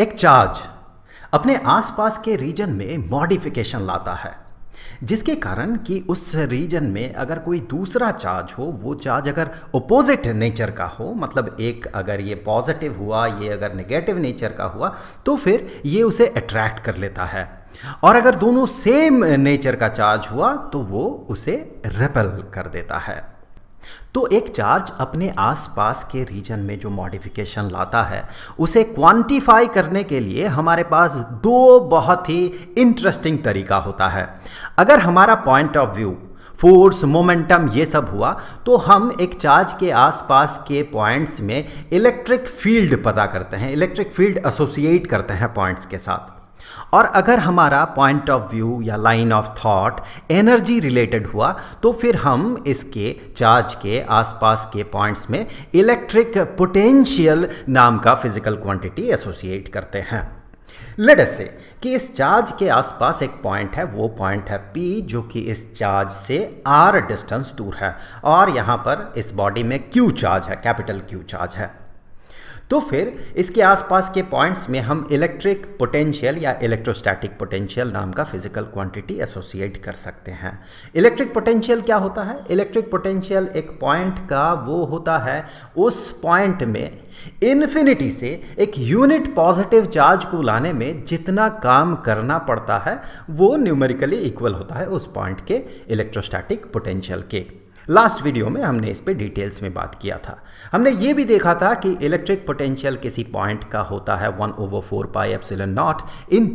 एक चार्ज अपने आसपास के रीजन में मॉडिफिकेशन लाता है जिसके कारण कि उस रीजन में अगर कोई दूसरा चार्ज हो वो चार्ज अगर ओपोजिट नेचर का हो मतलब एक अगर ये पॉजिटिव हुआ ये अगर नेगेटिव नेचर का हुआ तो फिर ये उसे अट्रैक्ट कर लेता है और अगर दोनों सेम नेचर का चार्ज हुआ तो वो उसे रेपल कर देता है तो एक चार्ज अपने आसपास के रीजन में जो मॉडिफिकेशन लाता है उसे क्वांटिफाई करने के लिए हमारे पास दो बहुत ही इंटरेस्टिंग तरीका होता है अगर हमारा point of view force momentum ये सब हुआ तो हम एक चार्ज के आसपास के पॉइंट्स में इलेक्ट्रिक फील्ड पता करते हैं इलेक्ट्रिक फील्ड एसोसिएट करते हैं पॉइंट्स के साथ और अगर हमारा पॉइंट ऑफ व्यू या line of thought energy related हुआ तो फिर हम इसके चार्ज के आसपास के पॉइंट्स में इलेक्ट्रिक पोटेंशियल नाम का फिजिकल क्वांटिटी एसोसिएट करते हैं लेट अस से कि इस चार्ज के आसपास एक पॉइंट है वो पॉइंट है पी जो कि इस चार्ज से आर डिस्टेंस दूर है और यहाँ पर इस बॉडी में क्यू चार्ज है कैपिटल क्यू चार्ज है तो फिर इसके आसपास के पॉइंट्स में हम इलेक्ट्रिक पोटेंशियल या इलेक्ट्रोस्टैटिक पोटेंशियल नाम का फिजिकल क्वांटिटी एसोसिएट कर सकते हैं इलेक्ट्रिक पोटेंशियल क्या होता है इलेक्ट्रिक पोटेंशियल एक पॉइंट का वो होता है उस पॉइंट में इन्फिनिटी से एक यूनिट पॉजिटिव चार्ज को लाने में जितना काम करना पड़ता है वो न्यूमेरिकली इक्वल होता है उस पॉइंट के इलेक्ट्रोस्टैटिक पोटेंशियल के लास्ट वीडियो में हमने इस पर डिटेल्स में बात किया था हमने ये भी देखा था कि इलेक्ट्रिक पोटेंशियल किसी पॉइंट का होता है one over four pi epsilon naught in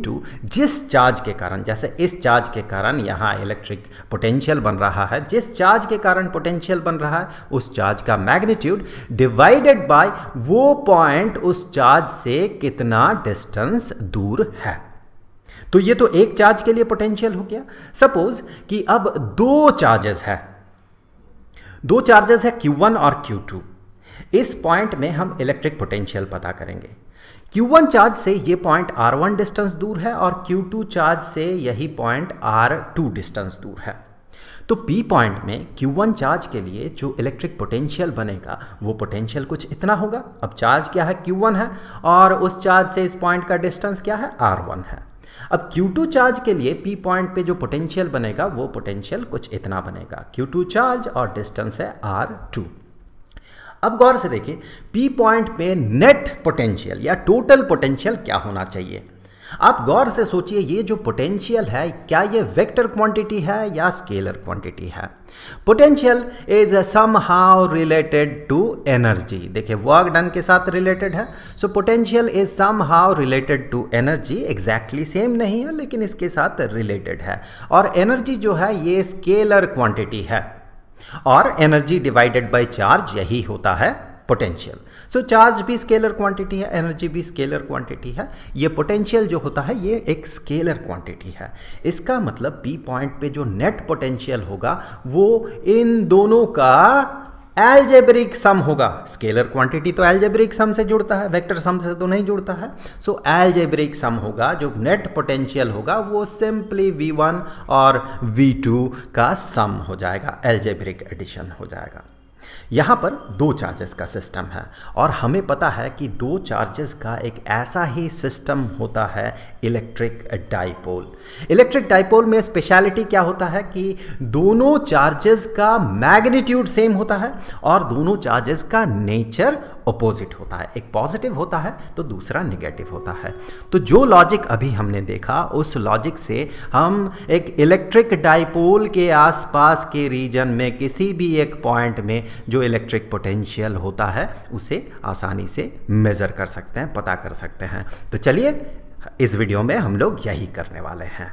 जिस चार्ज के कारण जैसे इस चार्ज के कारण यहाँ इलेक्ट्रिक पोटेंशियल बन रहा है जिस चार्ज के कारण पोटेंशियल बन रहा है उस चार्ज का मैग्नीट्यूड डिवाइडेड बाय वो पॉइंट उस चार्ज से कितना डिस्टेंस दूर है तो ये तो एक चार्ज के लिए पोटेंशियल हो गया सपोज कि अब दो चार्जेस हैं दो चार्जेस है Q1 और Q2 इस पॉइंट में हम इलेक्ट्रिक पोटेंशियल पता करेंगे Q1 चार्ज से ये पॉइंट R1 डिस्टेंस दूर है और Q2 चार्ज से यही पॉइंट R2 डिस्टेंस दूर है तो P पॉइंट में Q1 चार्ज के लिए जो इलेक्ट्रिक पोटेंशियल बनेगा वो पोटेंशियल कुछ इतना होगा अब चार्ज क्या है Q1 है और उस चार्ज से इस पॉइंट का डिस्टेंस क्या है R1 है अब Q2 चार्ज के लिए P पॉइंट पे जो पोटेंशियल बनेगा वो पोटेंशियल कुछ इतना बनेगा Q2 चार्ज और डिस्टेंस है R2 अब गौर से देखिए P पॉइंट पे नेट पोटेंशियल या टोटल पोटेंशियल क्या होना चाहिए आप गौर से सोचिए ये जो पोटेंशियल है क्या ये वेक्टर क्वांटिटी है या स्केलर क्वांटिटी है potential is somehow related to energy देखिए वर्क डन के साथ रिलेटेड है so potential is somehow related to energy exactly same नहीं है लेकिन इसके साथ रिलेटेड है और एनर्जी जो है ये स्केलर क्वांटिटी है और एनर्जी डिवाइडेड बाई चार्ज यही होता है पोटेंशियल सो चार्ज भी स्केलर क्वांटिटी है एनर्जी भी स्केलर क्वांटिटी है ये पोटेंशियल जो होता है ये एक स्केलर क्वांटिटी है इसका मतलब पी पॉइंट पे जो नेट पोटेंशियल होगा वो इन दोनों का एल्जेब्रिक सम होगा स्केलर क्वांटिटी तो एल्जेब्रिक सम से जुड़ता है वेक्टर सम से तो नहीं जुड़ता है सो so, एल्जेब्रिक सम होगा जो नेट पोटेंशियल होगा वो सिंपली वी वन और वी टू का सम हो जाएगा एल्जेब्रिक एडिशन हो जाएगा यहाँ पर दो चार्जेस का सिस्टम है और हमें पता है कि दो चार्जेस का एक ऐसा ही सिस्टम होता है इलेक्ट्रिक डाइपोल इलेक्ट्रिक डाइपोल में स्पेशलिटी क्या होता है कि दोनों चार्जेस का मैग्नीट्यूड सेम होता है और दोनों चार्जेस का नेचर अपोजिट होता है एक पॉजिटिव होता है तो दूसरा निगेटिव होता है तो जो लॉजिक अभी हमने देखा उस लॉजिक से हम एक इलेक्ट्रिक डाइपोल के आसपास के रीजन में किसी भी एक पॉइंट में जो इलेक्ट्रिक पोटेंशियल होता है उसे आसानी से मेज़र कर सकते हैं पता कर सकते हैं तो चलिए इस वीडियो में हम लोग यही करने वाले हैं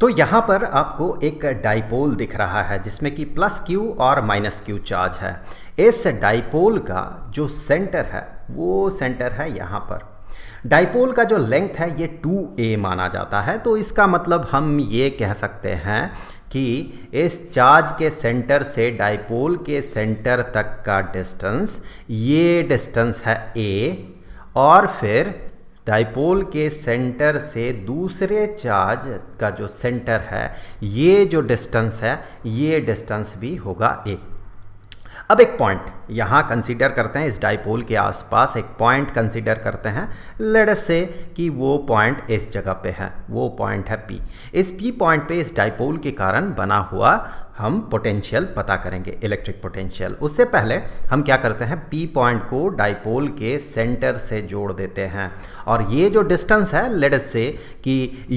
तो यहाँ पर आपको एक डाइपोल दिख रहा है जिसमें कि प्लस क्यू और माइनस क्यू चार्ज है इस डाइपोल का जो सेंटर है वो सेंटर है यहाँ पर डाइपोल का जो लेंथ है ये 2a माना जाता है तो इसका मतलब हम ये कह सकते हैं कि इस चार्ज के सेंटर से डाइपोल के सेंटर तक का डिस्टेंस ये डिस्टेंस है a और फिर डाइपोल के सेंटर से दूसरे चार्ज का जो सेंटर है ये जो डिस्टेंस है ये डिस्टेंस भी होगा ए अब एक पॉइंट यहाँ कंसीडर करते हैं इस डाइपोल के आसपास एक पॉइंट कंसीडर करते हैं लेट से कि वो पॉइंट इस जगह पे है वो पॉइंट है पी इस पी पॉइंट पे इस डाइपोल के कारण बना हुआ हम पोटेंशियल पता करेंगे इलेक्ट्रिक पोटेंशियल उससे पहले हम क्या करते हैं पी पॉइंट को डाइपोल के सेंटर से जोड़ देते हैं और ये जो डिस्टेंस है लेडस से कि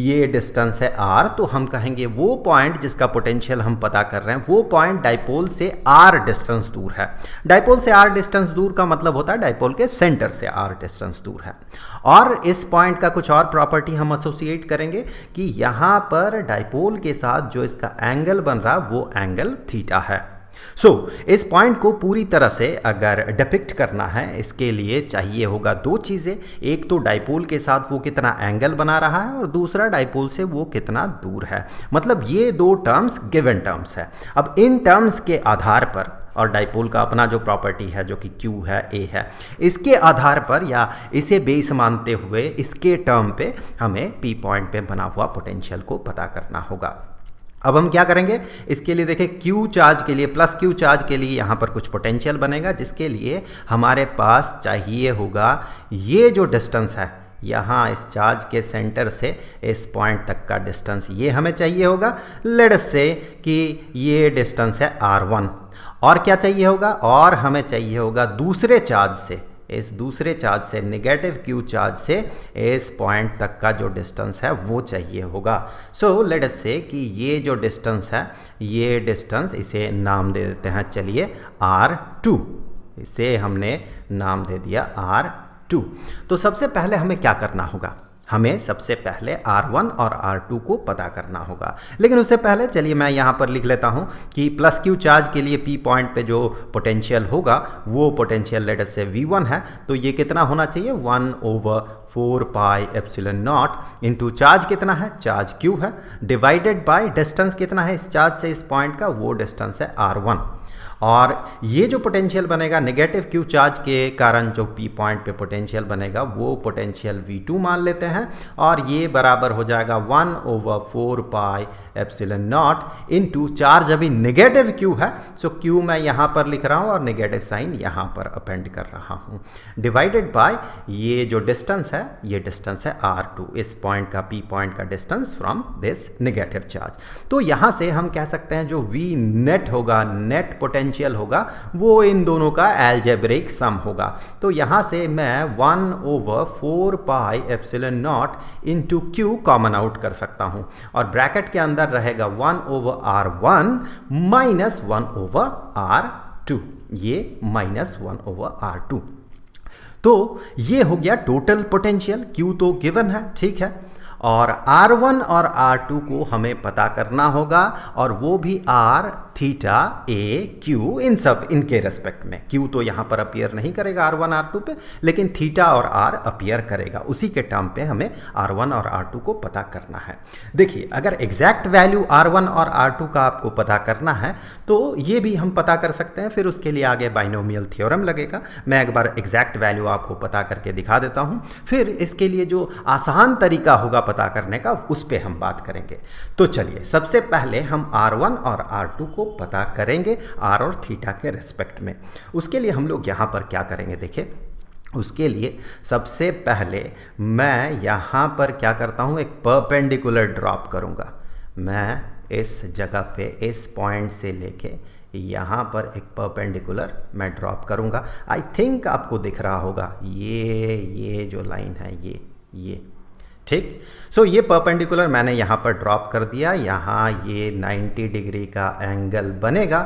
ये डिस्टेंस है आर तो हम कहेंगे वो पॉइंट जिसका पोटेंशियल हम पता कर रहे हैं वो पॉइंट डाइपोल से आर डिस्टेंस दूर है डाइपोल से आर डिस्टेंस दूर का मतलब होता है डाइपोल के सेंटर से आर डिस्टेंस दूर है और इस पॉइंट का कुछ और प्रॉपर्टी हम एसोसिएट करेंगे कि यहाँ पर डाइपोल के साथ जो इसका एंगल बन रहा वो एंगल थीटा है सो so, इस पॉइंट को पूरी तरह से अगर डिपिक्ट करना है इसके लिए चाहिए होगा दो चीज़ें एक तो डाइपोल के साथ वो कितना एंगल बना रहा है और दूसरा डाइपोल से वो कितना दूर है मतलब ये दो टर्म्स गिवन टर्म्स है अब इन टर्म्स के आधार पर और डाइपोल का अपना जो प्रॉपर्टी है जो कि Q है A है इसके आधार पर या इसे बेस मानते हुए इसके टर्म पे हमें P पॉइंट पे बना हुआ पोटेंशियल को पता करना होगा अब हम क्या करेंगे इसके लिए देखें क्यू चार्ज के लिए प्लस क्यू चार्ज के लिए यहाँ पर कुछ पोटेंशियल बनेगा जिसके लिए हमारे पास चाहिए होगा ये जो डिस्टेंस है यहाँ इस चार्ज के सेंटर से इस पॉइंट तक का डिस्टेंस ये हमें चाहिए होगा लेट्स से कि ये डिस्टेंस है आर वन और क्या चाहिए होगा और हमें चाहिए होगा दूसरे चार्ज से इस दूसरे चार्ज से नेगेटिव क्यू चार्ज से इस पॉइंट तक का जो डिस्टेंस है वो चाहिए होगा सो लेट अस से कि ये जो डिस्टेंस है ये डिस्टेंस इसे नाम दे देते हैं चलिए आर टू इसे हमने नाम दे दिया आर टू तो सबसे पहले हमें क्या करना होगा हमें सबसे पहले R1 और R2 को पता करना होगा लेकिन उससे पहले चलिए मैं यहाँ पर लिख लेता हूँ कि प्लस क्यू चार्ज के लिए P पॉइंट पे जो पोटेंशियल होगा वो पोटेंशियल लेटस से V1 है तो ये कितना होना चाहिए 1 over four pi epsilon naught into charge कितना है चार्ज क्यू है डिवाइडेड बाय डिस्टेंस कितना है इस चार्ज से इस पॉइंट का वो डिस्टेंस है आर वन और ये जो पोटेंशियल बनेगा नेगेटिव क्यू चार्ज के कारण जो पी पॉइंट पे पोटेंशियल बनेगा वो पोटेंशियल वी टू मान लेते हैं और ये बराबर हो जाएगा one over four pi epsilon naught into charge अभी नेगेटिव क्यू है सो क्यू मैं यहाँ पर लिख रहा हूँ और नेगेटिव साइन यहाँ पर अपेंड कर रहा हूँ डिवाइडेड बाय ये जो डिस्टेंस है ये डिस्टेंस है आर टू इस पॉइंट का पी पॉइंट का distance from this negative charge तो यहाँ से हम कह सकते हैं जो वी नेट होगा नेट पोटेंशियल डिफरेंशियल होगा वो इन दोनों का एल्जेब्रिक सम होगा तो यहाँ से मैं one over four pi epsilon naught into Q common out कर सकता हूँ और ब्रैकेट के अंदर रहेगा one over R one minus one over R two ये minus one over R two तो ये हो गया टोटल पोटेंशियल क्यू तो गिवन है ठीक है और R1 और R2 को हमें पता करना होगा और वो भी R थीटा ए क्यू इन सब इनके रेस्पेक्ट में क्यू तो यहाँ पर अपियर नहीं करेगा आर वन आर टू पे लेकिन थीटा और आर अपियर करेगा उसी के टर्म पे हमें आर वन और आर टू को पता करना है देखिए अगर एग्जैक्ट वैल्यू आर वन और आर टू का आपको पता करना है तो ये भी हम पता कर सकते हैं फिर उसके लिए आगे बाइनोमियल थियोरम लगेगा मैं एक बार एग्जैक्ट वैल्यू आपको पता करके दिखा देता हूँ फिर इसके लिए जो आसान तरीका होगा पता करने का उस पर हम बात करेंगे तो चलिए सबसे पहले हम आर वन और आर टू को पता करेंगे आर और थीटा के रेस्पेक्ट में उसके लिए हम लोग यहाँ पर क्या करेंगे देखिए उसके लिए सबसे पहले मैं यहाँ पर क्या करता हूँ एक परपेंडिकुलर ड्रॉप करूँगा मैं इस जगह पे इस पॉइंट से लेके यहाँ पर एक परपेंडिकुलर मैं ड्रॉप करूँगा आई थिंक आपको दिख रहा होगा ये ये जो लाइन है ये ये ठीक सो so, ये परपेंडिकुलर मैंने यहाँ पर ड्रॉप कर दिया यहाँ ये 90 डिग्री का एंगल बनेगा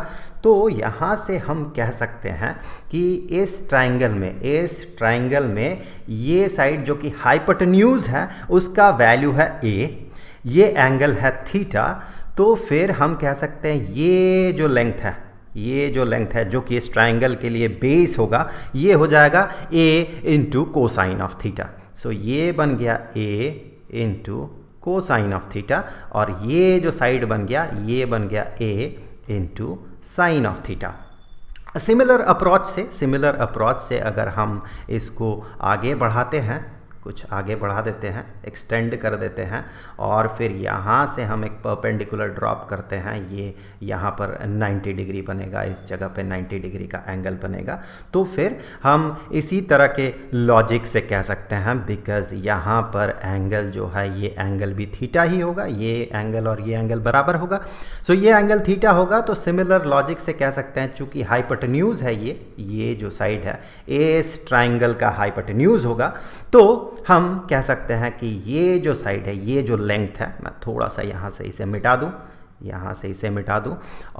तो यहाँ से हम कह सकते हैं कि इस ट्राइंगल में इस ट्राइंगल में ये साइड जो कि हाइपटन्यूज है उसका वैल्यू है ए ये एंगल है थीटा तो फिर हम कह सकते हैं ये जो लेंथ है ये जो लेंथ है जो कि इस ट्राइंगल के लिए बेस होगा ये हो जाएगा a into cosine of theta so ये बन गया a into sine of theta और ये जो साइड बन गया ये बन गया a into sine of theta similar approach से सिमिलर अप्रोच से अगर हम इसको आगे बढ़ाते हैं कुछ आगे बढ़ा देते हैं एक्सटेंड कर देते हैं और फिर यहाँ से हम एक परपेंडिकुलर ड्रॉप करते हैं ये यहाँ पर 90 डिग्री बनेगा इस जगह पे 90 डिग्री का एंगल बनेगा तो फिर हम इसी तरह के लॉजिक से कह सकते हैं बिकॉज यहाँ पर एंगल जो है ये एंगल भी थीटा ही होगा ये एंगल और ये एंगल बराबर होगा सो ये एंगल थीटा होगा तो सिमिलर लॉजिक से कह सकते हैं चूँकि हाईपट है ये ये जो साइड है एस ट्राइंगल का हाईपट होगा तो हम कह सकते हैं कि ये जो साइड है ये जो लेंथ है मैं थोड़ा सा यहाँ से इसे मिटा दूँ यहाँ से इसे मिटा दूँ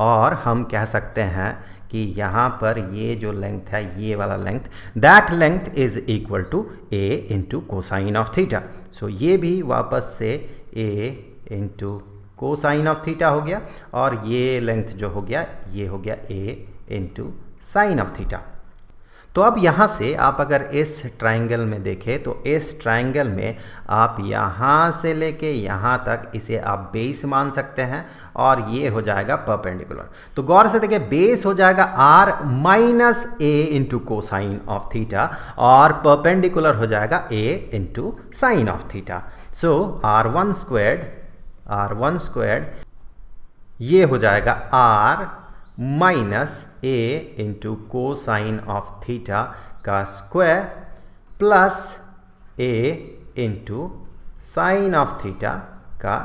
और हम कह सकते हैं कि यहाँ पर ये जो लेंथ है ये वाला length that length is equal to a into cosine of theta so ये भी वापस से a into cosine of theta हो गया और ये लेंथ जो हो गया ये हो गया a into sine of theta तो अब यहाँ से आप अगर एस ट्राइंगल में देखें तो एस ट्राइंगल में आप यहाँ से लेके यहाँ तक इसे आप बेस मान सकते हैं और ये हो जाएगा परपेंडिकुलर तो गौर से देखिए बेस हो जाएगा R minus A into cosine of theta और परपेंडिकुलर हो जाएगा a into sine of theta so R one squared R one squared ये हो जाएगा R minus A into cosine of theta का square plus a into sine of theta का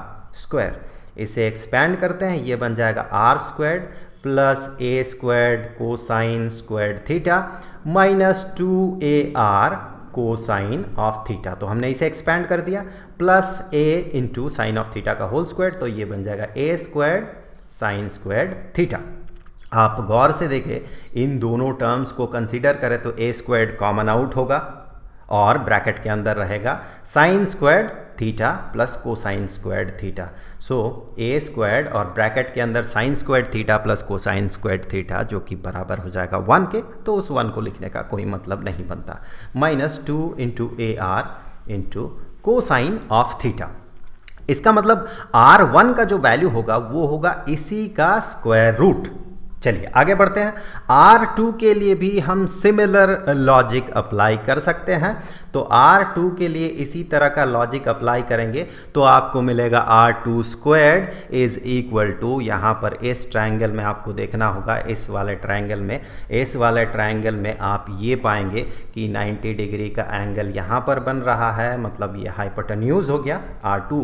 square इसे expand करते हैं ये बन जाएगा R squared plus a squared cosine squared theta minus two a R cosine of theta तो हमने इसे एक्सपेंड कर दिया plus a into sine of theta का होल स्क्वायर तो ये बन जाएगा a squared sine squared theta आप गौर से देखें इन दोनों टर्म्स को कंसिडर करें तो ए स्क्वाड कॉमन आउट होगा और ब्रैकेट के अंदर रहेगा sine squared theta plus cosine squared theta so a squared और ब्रैकेट के अंदर sine squared theta plus cosine squared theta जो कि बराबर हो जाएगा वन के तो उस वन को लिखने का कोई मतलब नहीं बनता minus two into a R into cosine of theta इसका मतलब आर वन का जो वैल्यू होगा वो होगा इसी का स्क्वायर रूट चलिए आगे बढ़ते हैं R2 के लिए भी हम सिमिलर लॉजिक अप्लाई कर सकते हैं तो R2 के लिए इसी तरह का लॉजिक अप्लाई करेंगे तो आपको मिलेगा R2 two squared is equal to यहाँ पर इस ट्राइंगल में आपको देखना होगा इस वाले ट्राइंगल में इस वाले ट्राइंगल में आप ये पाएंगे कि 90 डिग्री का एंगल यहाँ पर बन रहा है मतलब ये हाइपोटन्यूज हो गया आर टू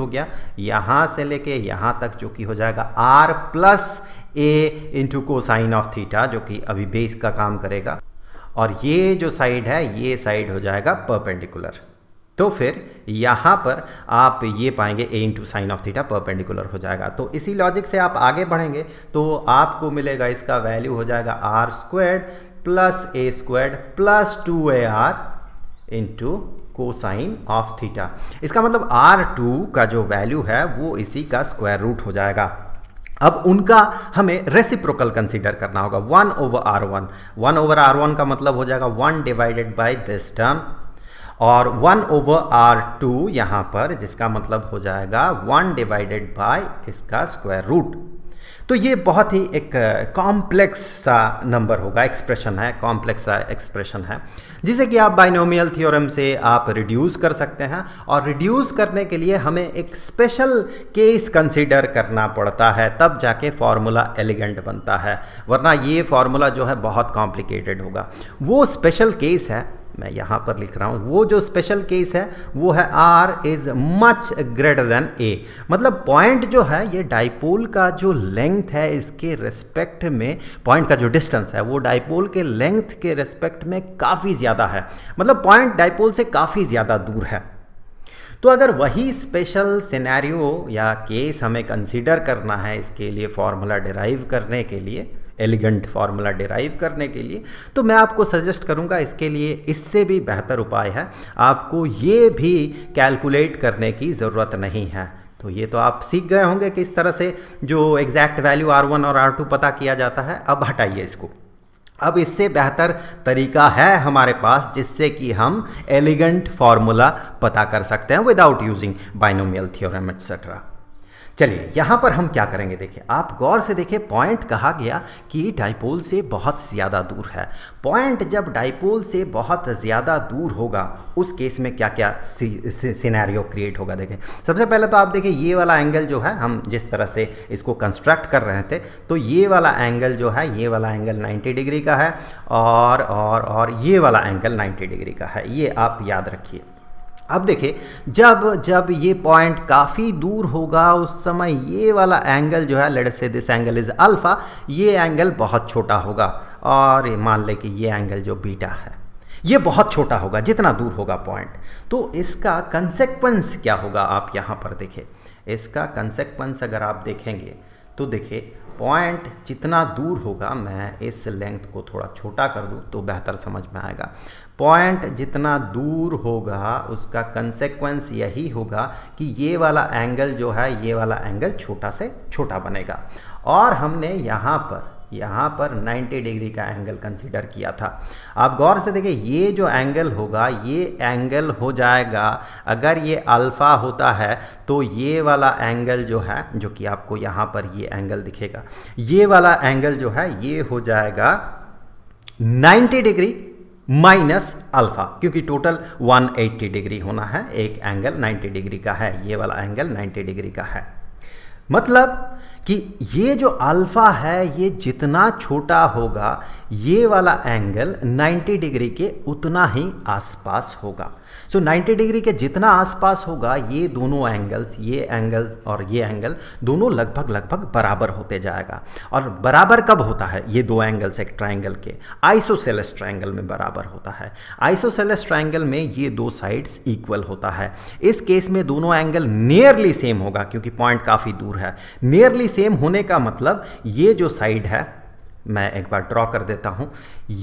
हो गया यहाँ से लेके यहाँ तक जो कि हो जाएगा R plus a into cosine of theta जो कि अभी बेस का काम करेगा और ये जो साइड है ये साइड हो जाएगा परपेंडिकुलर तो फिर यहाँ पर आप ये पाएंगे a into sine of theta perpendicular हो जाएगा तो इसी लॉजिक से आप आगे बढ़ेंगे तो आपको मिलेगा इसका वैल्यू हो जाएगा R squared plus a squared plus two a R into sine of theta इसका मतलब आर टू का जो वैल्यू है वो इसी का स्क्वायर रूट हो जाएगा अब उनका हमें रेसिप्रोकल कंसिडर करना होगा one over R one one over R one का मतलब हो जाएगा one divided by this term और वन ओवर आर टू यहाँ पर जिसका मतलब हो जाएगा वन डिवाइडेड बाय इसका स्क्वायर रूट तो ये बहुत ही एक कॉम्प्लेक्स सा नंबर होगा एक्सप्रेशन है कॉम्प्लेक्स सा एक्सप्रेशन है जिसे कि आप बाइनोमियल थ्योरम से आप रिड्यूस कर सकते हैं और रिड्यूस करने के लिए हमें एक स्पेशल केस कंसीडर करना पड़ता है तब जाके फार्मूला एलिगेंट बनता है वरना ये फार्मूला जो है बहुत कॉम्प्लिकेटेड होगा वो स्पेशल केस है मैं यहां पर लिख रहा हूँ वो जो स्पेशल केस है वो है R is much greater than a मतलब पॉइंट जो है ये डाइपोल का जो लेंथ है इसके रेस्पेक्ट में पॉइंट का जो डिस्टेंस है वो डाइपोल के लेंथ के रेस्पेक्ट में काफ़ी ज़्यादा है मतलब पॉइंट डाइपोल से काफ़ी ज़्यादा दूर है तो अगर वही स्पेशल सिनेरियो या केस हमें कंसिडर करना है इसके लिए फॉर्मूला डिराइव करने के लिए एलिगेंट फार्मूला डिराइव करने के लिए तो मैं आपको सजेस्ट करूंगा इसके लिए इससे भी बेहतर उपाय है आपको ये भी कैलकुलेट करने की ज़रूरत नहीं है तो ये तो आप सीख गए होंगे कि इस तरह से जो एग्जैक्ट वैल्यू आर वन और आर टू पता किया जाता है अब हटाइए इसको अब इससे बेहतर तरीका है हमारे पास जिससे कि हम एलिगेंट फार्मूला पता कर सकते हैं without using binomial theorem etcetera चलिए यहाँ पर हम क्या करेंगे देखिए आप गौर से देखिए पॉइंट कहा गया कि डाइपोल से बहुत ज़्यादा दूर है पॉइंट जब डाइपोल से बहुत ज़्यादा दूर होगा उस केस में क्या क्या सिनेरियो क्रिएट होगा देखें सबसे पहले तो आप देखिए ये वाला एंगल जो है हम जिस तरह से इसको कंस्ट्रक्ट कर रहे थे तो ये वाला एंगल जो है ये वाला एंगल 90 डिग्री का है और और और ये वाला एंगल 90 डिग्री का है ये आप याद रखिए अब देखिए जब जब ये पॉइंट काफ़ी दूर होगा उस समय ये वाला एंगल जो है let say this angle is alpha ये एंगल बहुत छोटा होगा और मान लें कि ये एंगल जो बीटा है ये बहुत छोटा होगा जितना दूर होगा पॉइंट तो इसका कंसेक्वेंस क्या होगा आप यहाँ पर देखें इसका कंसेक्वेंस अगर आप देखेंगे तो देखिए पॉइंट जितना दूर होगा मैं इस लेंथ को थोड़ा छोटा कर दूँ तो बेहतर समझ में आएगा पॉइंट जितना दूर होगा उसका कंसेक्वेंस यही होगा कि ये वाला एंगल जो है ये वाला एंगल छोटा से छोटा बनेगा और हमने यहाँ पर यहाँ पर 90 डिग्री का एंगल कंसीडर किया था आप गौर से देखें ये जो एंगल होगा ये एंगल हो जाएगा अगर ये अल्फ़ा होता है तो ये वाला एंगल जो है जो कि आपको यहाँ पर ये एंगल दिखेगा ये वाला एंगल जो है ये हो जाएगा 90 डिग्री माइनस अल्फा क्योंकि टोटल 180 डिग्री होना है एक एंगल 90 डिग्री का है ये वाला एंगल 90 डिग्री का है मतलब कि ये जो अल्फ़ा है ये जितना छोटा होगा ये वाला एंगल 90 डिग्री के उतना ही आसपास होगा सो so, 90 डिग्री के जितना आसपास होगा ये दोनों एंगल्स ये एंगल और ये एंगल दोनों लगभग लगभग बराबर होते जाएगा और बराबर कब होता है ये दो एंगल्स एक ट्राइंगल के आइसोसेलेस ट्राइंगल में बराबर होता है आइसोसेलेस ट्राइंगल में ये दो साइड्स इक्वल होता है इस केस में दोनों एंगल नियरली सेम होगा क्योंकि पॉइंट काफ़ी दूर है नियरली सेम होने का मतलब ये जो साइड है मैं एक बार ड्रॉ कर देता हूं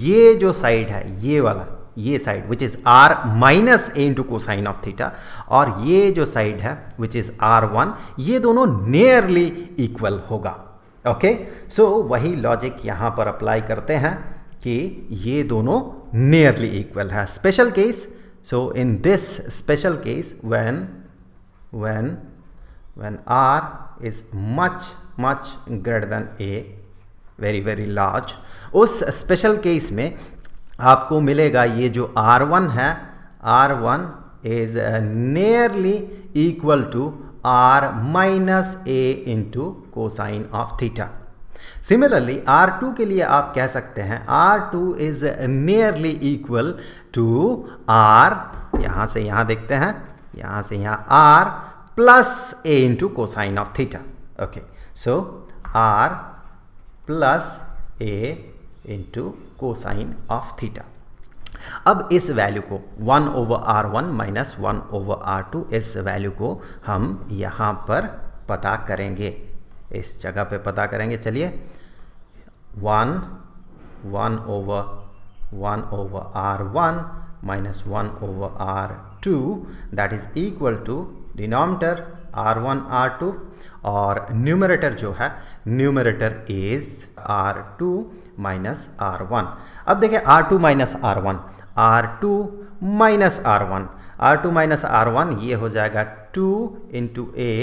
ये जो साइड है ये वाला ये side which is R minus A into sine of theta और ये जो साइड है विच इज़ आर वन ये दोनों नियरली इक्वल होगा ओके सो वही लॉजिक यहां पर अप्लाई करते हैं कि ये दोनों नियरली इक्वल है special case so in this special case when when when R is much much greater than a very very large उस स्पेशल केस में आपको मिलेगा ये जो R1 है R1 one is nearly equal to R minus A into cosine of theta similarly R2 के लिए आप कह सकते हैं R two is nearly equal to R यहां से यहां देखते हैं यहां से यहां R plus a into cosine of theta okay So r plus a into cosine of theta अब इस वैल्यू को 1 over R one minus one over R two इस वैल्यू को हम यहाँ पर पता करेंगे इस जगह पे पता करेंगे चलिए 1 1 over 1 over R one minus one over R two that is equal to denominator R one R two और न्यूमरेटर जो है numerator is R two minus R one अब देखें R two minus R one R two minus R one R two minus R one ये हो जाएगा two into A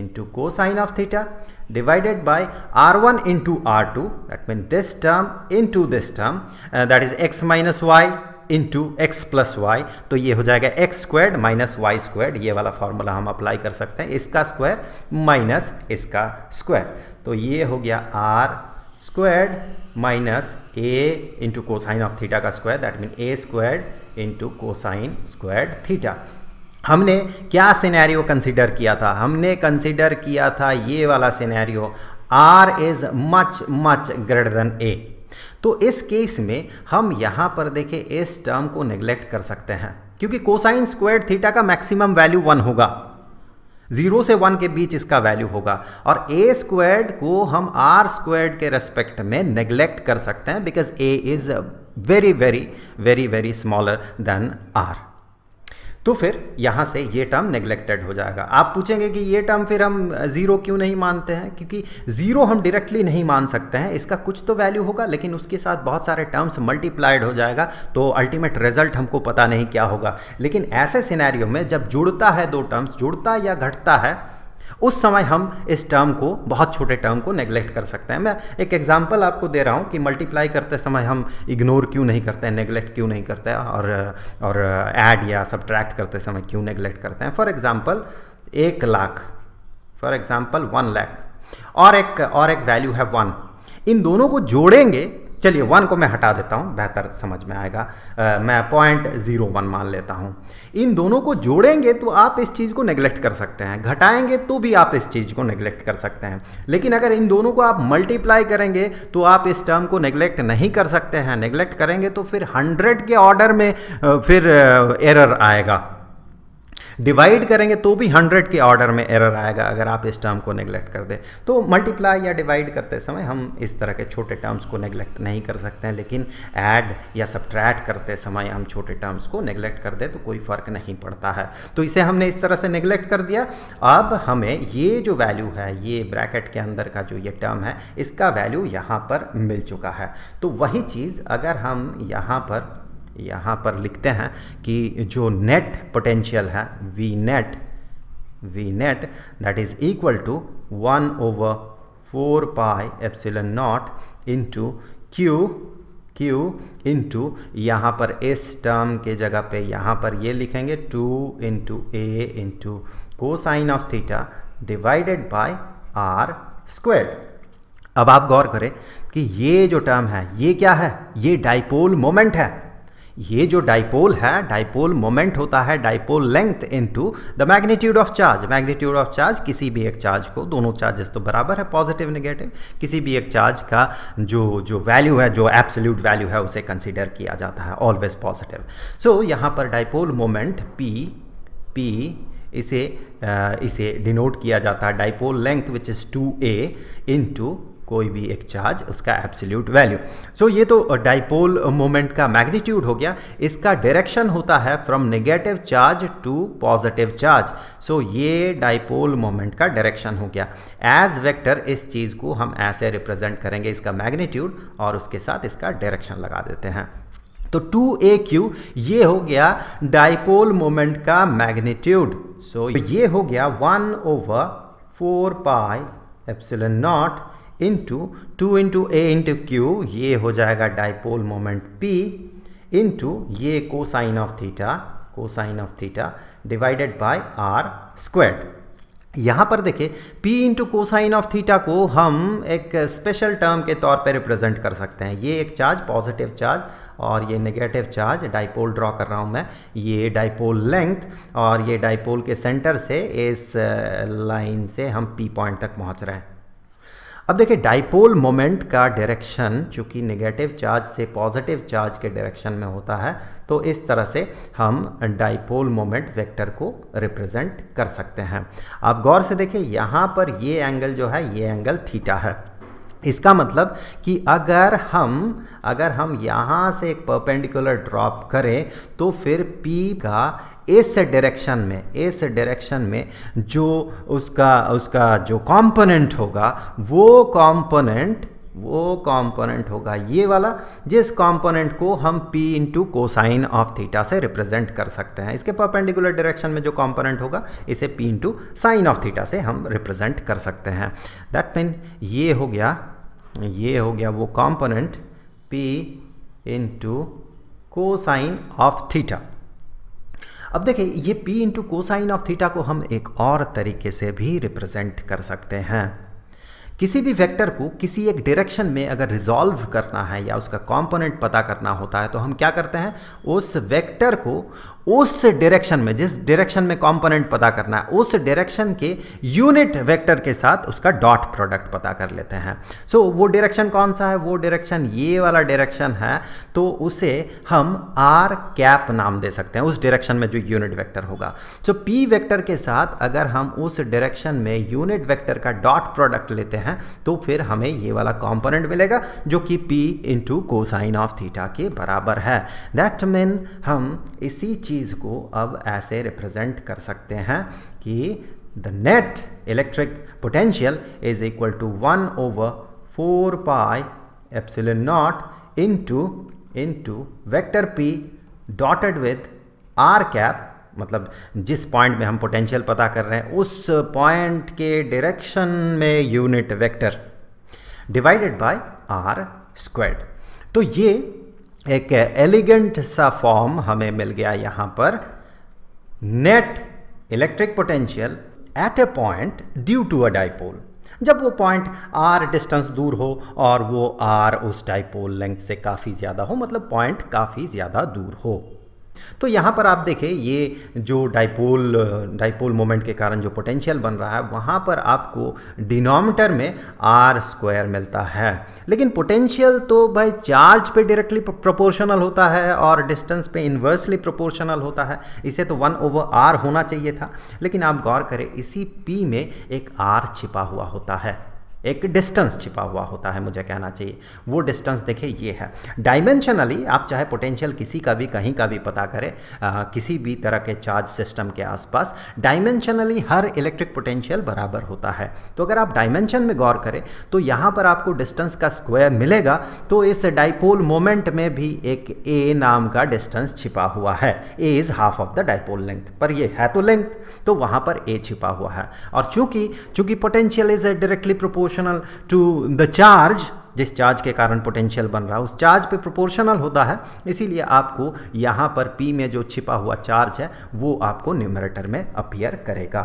into cosine of theta divided by R one into R two that mean this term into this term that is X minus Y into X plus Y तो ये हो जाएगा X squared minus Y squared ये वाला formula हम apply कर सकते हैं इसका स्क्वायर माइनस इसका स्क्वायर तो ये हो गया R squared minus A into cosine of theta का square that mean A squared into cosine squared theta हमने क्या सिनेरियो कंसिडर किया था हमने कंसिडर किया था ये वाला scenario R is much much greater than A तो इस केस में हम यहाँ पर देखें इस टर्म को नेग्लेक्ट कर सकते हैं क्योंकि कोसाइन स्क्वायर थीटा का मैक्सिमम वैल्यू वन होगा जीरो से वन के बीच इसका वैल्यू होगा और ए स्क्वायर्ड को हम आर स्क्वायर्ड के रेस्पेक्ट में नेग्लेक्ट कर सकते हैं because A is very very very very smaller than R तो फिर यहाँ से ये टर्म नेग्लेक्टेड हो जाएगा आप पूछेंगे कि ये टर्म फिर हम ज़ीरो क्यों नहीं मानते हैं क्योंकि ज़ीरो हम डायरेक्टली नहीं मान सकते हैं इसका कुछ तो वैल्यू होगा लेकिन उसके साथ बहुत सारे टर्म्स मल्टीप्लाइड हो जाएगा तो अल्टीमेट रिजल्ट हमको पता नहीं क्या होगा लेकिन ऐसे सिनेरियो में जब जुड़ता है दो टर्म्स जुड़ता या घटता है उस समय हम इस टर्म को बहुत छोटे टर्म को नेग्लेक्ट कर सकते हैं मैं एक एग्जांपल आपको दे रहा हूँ कि मल्टीप्लाई करते समय हम इग्नोर क्यों नहीं करते हैं नेग्लेक्ट क्यों नहीं करते हैं और और ऐड या सब्ट्रैक्ट करते समय क्यों नेग्लेक्ट करते हैं फॉर एग्जाम्पल एक lakh for example one lakh और एक और एक वैल्यू है वन इन दोनों को जोड़ेंगे चलिए वन को मैं हटा देता हूँ बेहतर समझ में आएगा आ, मैं पॉइंट ज़ीरो वन मान लेता हूँ इन दोनों को जोड़ेंगे तो आप इस चीज़ को नेग्लेक्ट कर सकते हैं घटाएंगे तो भी आप इस चीज़ को नेग्लेक्ट कर सकते हैं लेकिन अगर इन दोनों को आप मल्टीप्लाई करेंगे तो आप इस टर्म को नेग्लेक्ट नहीं कर सकते हैं नेग्लेक्ट करेंगे तो फिर हंड्रेड के ऑर्डर में फिर एरर आएगा डिवाइड करेंगे तो भी हंड्रेड के ऑर्डर में एरर आएगा अगर आप इस टर्म को नेग्लेक्ट कर दें तो मल्टीप्लाई या डिवाइड करते समय हम इस तरह के छोटे टर्म्स को नेग्लेक्ट नहीं कर सकते हैं लेकिन ऐड या सब्ट्रैक्ट करते समय हम छोटे टर्म्स को नेग्लेक्ट कर दें तो कोई फ़र्क नहीं पड़ता है तो इसे हमने इस तरह से नेग्लेक्ट कर दिया अब हमें ये जो वैल्यू है ये ब्रैकेट के अंदर का जो ये टर्म है इसका वैल्यू यहाँ पर मिल चुका है तो वही चीज़ अगर हम यहाँ पर यहाँ पर लिखते हैं कि जो नेट पोटेंशियल है V net V net that is equal to one over four pi epsilon naught into Q Q into यहाँ पर इस टर्म के जगह पे यहाँ पर ये लिखेंगे two into A into cosine of theta divided by R squared अब आप गौर करें कि ये जो टर्म है ये क्या है ये डाइपोल मोमेंट है ये जो डाइपोल है डाइपोल मोमेंट होता है dipole length into the magnitude of charge magnitude of charge किसी भी एक चार्ज को दोनों चार्जेस तो बराबर है पॉजिटिव नेगेटिव किसी भी एक चार्ज का जो जो वैल्यू है जो एब्सोल्यूट वैल्यू है उसे कंसिडर किया जाता है ऑलवेज पॉजिटिव सो यहाँ पर डाइपोल मोमेंट पी पी इसे आ, इसे डिनोट किया जाता है dipole length which is two A into कोई भी एक चार्ज उसका एब्सोल्यूट वैल्यू सो ये तो डाइपोल मोमेंट का मैग्नीट्यूड हो गया इसका डायरेक्शन होता है from negative charge to positive charge so ये डाइपोल मोमेंट का डायरेक्शन हो गया एज वेक्टर इस चीज़ को हम ऐसे रिप्रेजेंट करेंगे इसका मैग्नीट्यूड और उसके साथ इसका डायरेक्शन लगा देते हैं तो टू ए क्यू ये हो गया डाइपोल मोमेंट का मैग्नीट्यूड सो so, ये हो गया one over four pi epsilon naught into two into A into Q ये हो जाएगा डाइपोल मोमेंट पी इंटू ये cosine of theta cosine of theta divided by R squared यहाँ पर देखिए P into cosine of theta को हम एक स्पेशल टर्म के तौर पर रिप्रेजेंट कर सकते हैं ये एक चार्ज पॉजिटिव चार्ज और ये नेगेटिव चार्ज डाइपोल ड्रॉ कर रहा हूँ मैं ये डाइपोल लेंथ और ये डाइपोल के सेंटर से इस लाइन uh, से हम P पॉइंट तक पहुँच रहे हैं अब देखिए डाइपोल मोमेंट का डायरेक्शन चूँकि नेगेटिव चार्ज से पॉजिटिव चार्ज के डायरेक्शन में होता है तो इस तरह से हम डाइपोल मोमेंट वेक्टर को रिप्रेजेंट कर सकते हैं आप गौर से देखिए यहाँ पर ये एंगल जो है ये एंगल थीटा है इसका मतलब कि अगर हम अगर हम यहाँ से एक परपेंडिकुलर ड्रॉप करें तो फिर P का इस डायरेक्शन में इस डायरेक्शन में जो उसका उसका जो कंपोनेंट होगा वो कंपोनेंट वो कंपोनेंट होगा ये वाला जिस कंपोनेंट को हम p into cosine of theta से रिप्रेजेंट कर सकते हैं इसके परपेंडिकुलर डायरेक्शन में जो कंपोनेंट होगा इसे p into sine of theta से हम रिप्रेजेंट कर सकते हैं दैट मीन ये हो गया ये हो गया वो component p into cosine of theta अब देखिए ये p into cosine of theta को हम एक और तरीके से भी रिप्रेजेंट कर सकते हैं किसी भी वेक्टर को किसी एक डायरेक्शन में अगर रिजॉल्व करना है या उसका कंपोनेंट पता करना होता है तो हम क्या करते हैं उस वेक्टर को उस डायरेक्शन में जिस डायरेक्शन में कंपोनेंट पता करना है उस डायरेक्शन के यूनिट वेक्टर के साथ उसका डॉट प्रोडक्ट पता कर लेते हैं सो so, वो डायरेक्शन कौन सा है वो डायरेक्शन ये वाला डायरेक्शन है तो उसे हम आर कैप नाम दे सकते हैं उस डायरेक्शन में जो यूनिट वेक्टर होगा सो पी वेक्टर के साथ अगर हम उस डायरेक्शन में यूनिट वैक्टर का डॉट प्रोडक्ट लेते हैं तो फिर हमें ये वाला कॉम्पोनेंट मिलेगा जो कि पी इंटू ऑफ थीटा के बराबर है दैट मीन हम इसी चीज चीज़ को अब ऐसे रिप्रेजेंट कर सकते हैं कि the net electric potential is equal to one over four pi epsilon naught into into vector P dotted with R cap मतलब जिस पॉइंट में हम पोटेंशियल पता कर रहे हैं उस पॉइंट के डायरेक्शन में unit vector divided by R squared तो ये एक एलिगेंट सा फॉर्म हमें मिल गया यहाँ पर net electric potential at a point due to a dipole जब वो पॉइंट आर डिस्टेंस दूर हो और वो आर उस डाइपोल लेंथ से काफ़ी ज़्यादा हो मतलब पॉइंट काफ़ी ज़्यादा दूर हो तो यहाँ पर आप देखें ये जो डाइपोल डाइपोल मोमेंट के कारण जो पोटेंशियल बन रहा है वहाँ पर आपको डिनोमीटर में आर स्क्वायर मिलता है लेकिन पोटेंशियल तो भाई चार्ज पे डायरेक्टली प्रोपोर्शनल होता है और डिस्टेंस पे इन्वर्सली प्रोपोर्शनल होता है इसे तो वन ओवर आर होना चाहिए था लेकिन आप गौर करें इसी पी में एक आर छिपा हुआ होता है एक डिस्टेंस छिपा हुआ होता है मुझे कहना चाहिए वो डिस्टेंस देखे ये है डायमेंशनली आप चाहे पोटेंशियल किसी का भी कहीं का भी पता करें किसी भी तरह के चार्ज सिस्टम के आसपास डायमेंशनली हर इलेक्ट्रिक पोटेंशियल बराबर होता है तो अगर आप डायमेंशन में गौर करें तो यहाँ पर आपको डिस्टेंस का स्क्वायर मिलेगा तो इस डाइपोल मोमेंट में भी एक ए नाम का डिस्टेंस छिपा हुआ है A is half of the dipole length पर ये है तो लेंथ तो वहाँ पर ए छिपा हुआ है और चूंकि चूंकि potential is directly proportion proportional to the charge जिस चार्ज के कारण पोटेंशियल बन रहा है उस चार्ज पे प्रोपोर्शनल होता है इसीलिए आपको यहाँ पर P में जो छिपा हुआ चार्ज है वो आपको न्यूमरेटर में अपीयर करेगा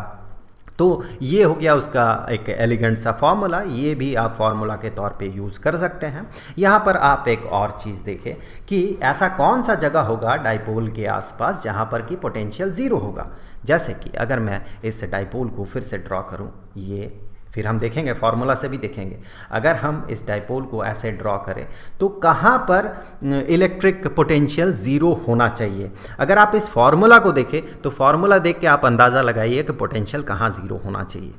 तो ये हो गया उसका एक एलिगेंट सा फॉर्मूला ये भी आप फार्मूला के तौर पे यूज़ कर सकते हैं यहाँ पर आप एक और चीज़ देखें कि ऐसा कौन सा जगह होगा डाइपोल के आसपास जहाँ पर कि पोटेंशियल ज़ीरो होगा जैसे कि अगर मैं इस डाइपोल को फिर से ड्रॉ करूँ ये फिर हम देखेंगे फार्मूला से भी देखेंगे अगर हम इस डायपोल को ऐसे ड्रॉ करें तो कहाँ पर इलेक्ट्रिक पोटेंशियल ज़ीरो होना चाहिए अगर आप इस फार्मूला को देखें तो फार्मूला देख के आप अंदाज़ा लगाइए कि पोटेंशियल कहाँ ज़ीरो होना चाहिए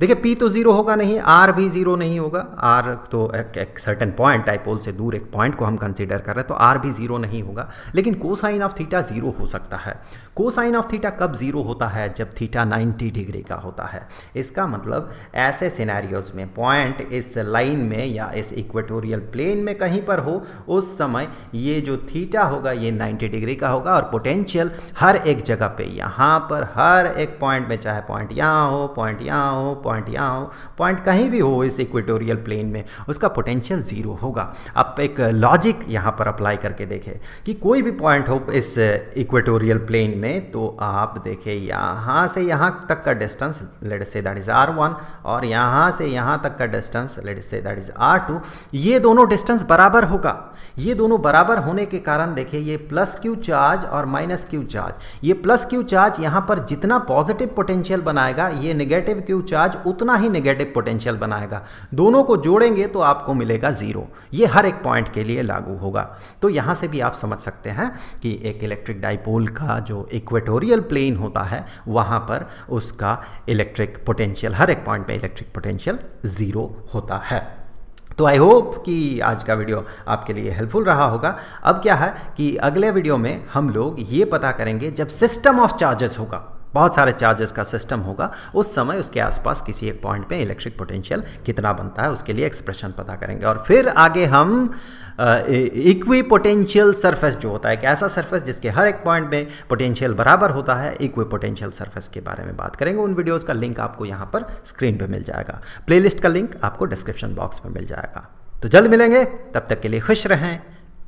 देखिए पी तो ज़ीरो होगा नहीं आर भी ज़ीरो नहीं होगा आर तो एक, एक सर्टन पॉइंट टाइपोल से दूर एक पॉइंट को हम कंसिडर कर रहे हैं तो आर भी ज़ीरो नहीं होगा लेकिन कोसाइन ऑफ थीटा ज़ीरो हो सकता है कोसाइन ऑफ थीटा कब ज़ीरो होता है जब थीटा 90 डिग्री का होता है इसका मतलब ऐसे सिनेरियोज में पॉइंट इस लाइन में या इस इक्वेटोरियल प्लेन में कहीं पर हो उस समय ये जो थीटा होगा ये नाइन्टी डिग्री का होगा और पोटेंशियल हर एक जगह पर यहाँ पर हर एक पॉइंट में चाहे पॉइंट यहाँ हो पॉइंट यहाँ हो पॉइंट यहाँ हो पॉइंट कहीं भी हो इस इक्वेटोरियल प्लेन में उसका पोटेंशियल ज़ीरो होगा आप एक लॉजिक यहाँ पर अप्लाई करके देखें कि कोई भी पॉइंट हो इस इक्वेटोरियल प्लेन में तो आप देखें यहाँ से यहाँ तक का distance let say that is R one और यहाँ से यहाँ तक का distance let say that is R two ये दोनों डिस्टेंस बराबर होगा ये दोनों बराबर होने के कारण देखिए ये प्लस क्यू चार्ज और माइनस क्यू चार्ज ये प्लस क्यू चार्ज यहाँ पर जितना पॉजिटिव पोटेंशियल बनाएगा ये निगेटिव क्यू चार्ज चार्ज उतना ही नेगेटिव पोटेंशियल बनाएगा दोनों को जोड़ेंगे तो आपको मिलेगा ज़ीरो ये हर एक पॉइंट के लिए लागू होगा तो यहाँ से भी आप समझ सकते हैं कि एक इलेक्ट्रिक डाइपोल का जो इक्वेटोरियल प्लेन होता है वहाँ पर उसका इलेक्ट्रिक पोटेंशियल हर एक पॉइंट पर इलेक्ट्रिक पोटेंशियल ज़ीरो होता है तो आई होप कि आज का वीडियो आपके लिए हेल्पफुल रहा होगा अब क्या है कि अगले वीडियो में हम लोग ये पता करेंगे जब सिस्टम ऑफ चार्जेस होगा बहुत सारे चार्जेस का सिस्टम होगा उस समय उसके आसपास किसी एक पॉइंट पे इलेक्ट्रिक पोटेंशियल कितना बनता है उसके लिए एक्सप्रेशन पता करेंगे और फिर आगे हम इक्वी पोटेंशियल सर्फेस जो होता है एक ऐसा सर्फेस जिसके हर एक पॉइंट में पोटेंशियल बराबर होता है इक्वी पोटेंशियल सर्फेस के बारे में बात करेंगे उन वीडियोज़ का लिंक आपको यहाँ पर स्क्रीन पर मिल जाएगा प्ले का लिंक आपको डिस्क्रिप्शन बॉक्स में मिल जाएगा तो जल्द मिलेंगे तब तक के लिए खुश रहें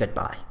गुड बाय